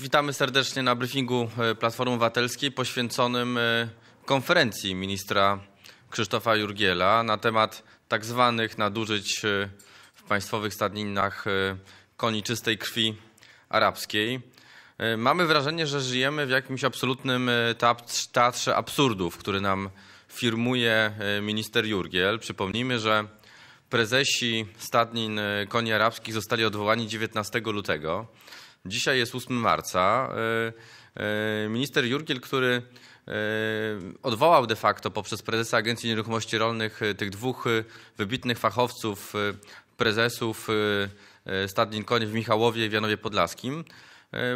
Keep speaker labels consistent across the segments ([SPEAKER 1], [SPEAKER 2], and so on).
[SPEAKER 1] Witamy serdecznie na briefingu e, Platformy Obywatelskiej poświęconym e, konferencji ministra Krzysztofa Jurgiela na temat tak zwanych nadużyć e, w państwowych stadninach koni czystej krwi arabskiej. Mamy wrażenie, że żyjemy w jakimś absolutnym teatrze absurdów, który nam firmuje minister Jurgiel. Przypomnijmy, że prezesi stadnin koni arabskich zostali odwołani 19 lutego. Dzisiaj jest 8 marca. E, e, minister Jurgiel, który e, odwołał de facto poprzez prezesa Agencji Nieruchomości Rolnych tych dwóch wybitnych fachowców, prezesów Stadnin Konie w Michałowie i Wianowie Podlaskim.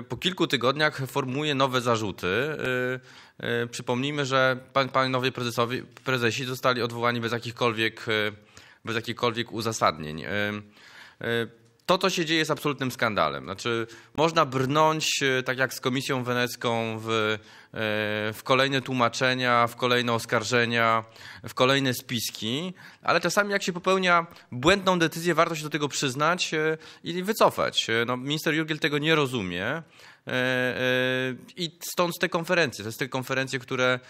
[SPEAKER 1] Po kilku tygodniach formułuje nowe zarzuty. Przypomnijmy, że pan, panowie prezesowi, prezesi zostali odwołani bez jakichkolwiek, bez jakichkolwiek uzasadnień to, co się dzieje, jest absolutnym skandalem. Znaczy, można brnąć, e, tak jak z Komisją Wenecką, w, e, w kolejne tłumaczenia, w kolejne oskarżenia, w kolejne spiski, ale czasami jak się popełnia błędną decyzję, warto się do tego przyznać e, i wycofać. No, minister Jurgiel tego nie rozumie. I stąd te konferencje. To są te konferencje, które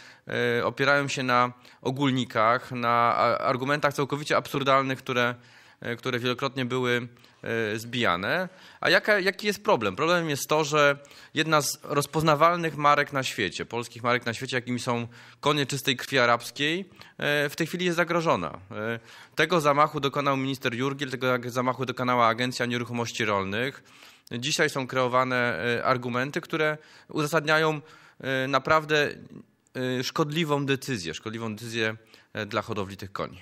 [SPEAKER 1] opierają się na ogólnikach, na argumentach całkowicie absurdalnych, które E, które wielokrotnie były e, zbijane. A jaka, jaki jest problem? Problemem jest to, że jedna z rozpoznawalnych marek na świecie, polskich marek na świecie, jakimi są konie czystej krwi arabskiej, e, w tej chwili jest zagrożona. Tego zamachu dokonał minister Jurgiel, tego zamachu dokonała Agencja Nieruchomości Rolnych. Dzisiaj są kreowane argumenty, które uzasadniają naprawdę szkodliwą decyzję, szkodliwą decyzję dla hodowli tych koni.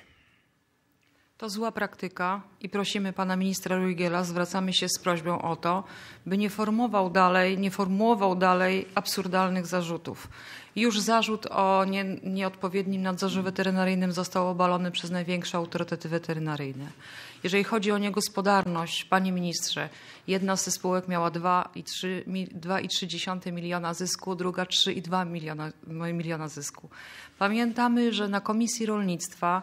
[SPEAKER 2] To zła praktyka i prosimy pana ministra Ruigiela, zwracamy się z prośbą o to, by nie formował dalej, nie formułował dalej absurdalnych zarzutów. Już zarzut o nie, nieodpowiednim nadzorze weterynaryjnym został obalony przez największe autorytety weterynaryjne. Jeżeli chodzi o niegospodarność, panie ministrze, jedna ze spółek miała 2,3 miliona zysku, druga 3,2 miliona, miliona zysku. Pamiętamy, że na Komisji Rolnictwa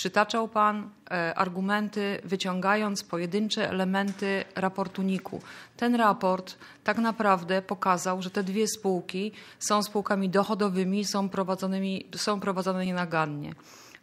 [SPEAKER 2] Przytaczał Pan e, argumenty, wyciągając pojedyncze elementy raportu Niku. Ten raport tak naprawdę pokazał, że te dwie spółki są spółkami dochodowymi, są, prowadzonymi, są prowadzone nienagannie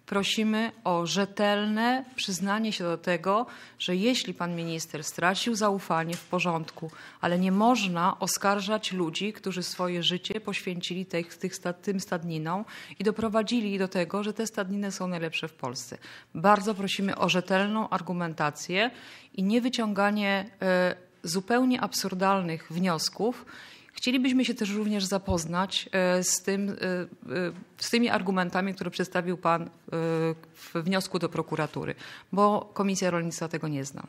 [SPEAKER 2] prosimy o rzetelne przyznanie się do tego, że jeśli pan minister stracił zaufanie w porządku, ale nie można oskarżać ludzi, którzy swoje życie poświęcili tych, tych, tym stadninom i doprowadzili do tego, że te stadniny są najlepsze w Polsce. Bardzo prosimy o rzetelną argumentację i nie wyciąganie e, zupełnie absurdalnych wniosków Chcielibyśmy się też również zapoznać e, z, tym, e, e, z tymi argumentami, które przedstawił Pan w wniosku do prokuratury, bo Komisja Rolnictwa tego nie zna.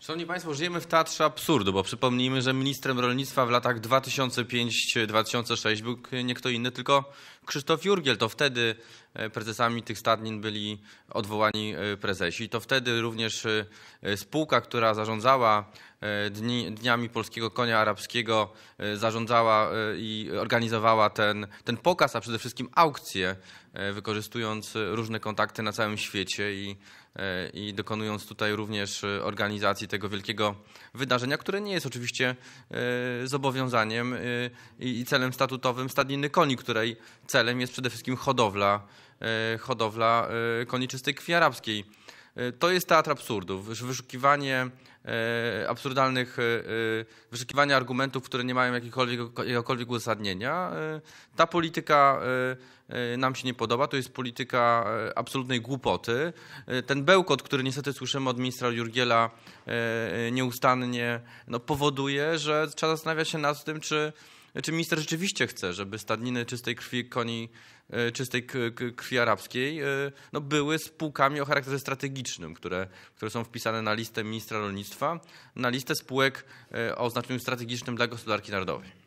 [SPEAKER 1] Szanowni Państwo, żyjemy w teatrze absurdu, bo przypomnijmy, że ministrem rolnictwa w latach 2005-2006 był nie kto inny, tylko Krzysztof Jurgiel. To wtedy E, prezesami tych stadnin byli odwołani e, prezesi. To wtedy również e, spółka, która zarządzała dni, dniami polskiego konia arabskiego, zarządzała i organizowała ten, ten pokaz, a przede wszystkim aukcję, wykorzystując różne kontakty na całym świecie i, i dokonując tutaj również organizacji tego wielkiego wydarzenia, które nie jest oczywiście zobowiązaniem i celem statutowym stadniny koni, której celem jest przede wszystkim hodowla E, hodowla e, koniczystej krwi arabskiej. E, to jest teatr absurdów, wyszukiwanie absurdalnych, wyszukiwanie argumentów, które nie mają jakiegokolwiek, jakiegokolwiek uzasadnienia. Ta polityka nam się nie podoba, to jest polityka absolutnej głupoty. Ten bełkot, który niestety słyszymy od ministra Jurgiela nieustannie, no powoduje, że trzeba zastanawiać się nad tym, czy czy minister rzeczywiście chce, żeby stadniny czystej krwi koni, e, czystej krwi arabskiej e, no, były spółkami o charakterze strategicznym, które, które są wpisane na listę ministra rolnictwa, na listę spółek e, o znaczeniu strategicznym dla gospodarki narodowej?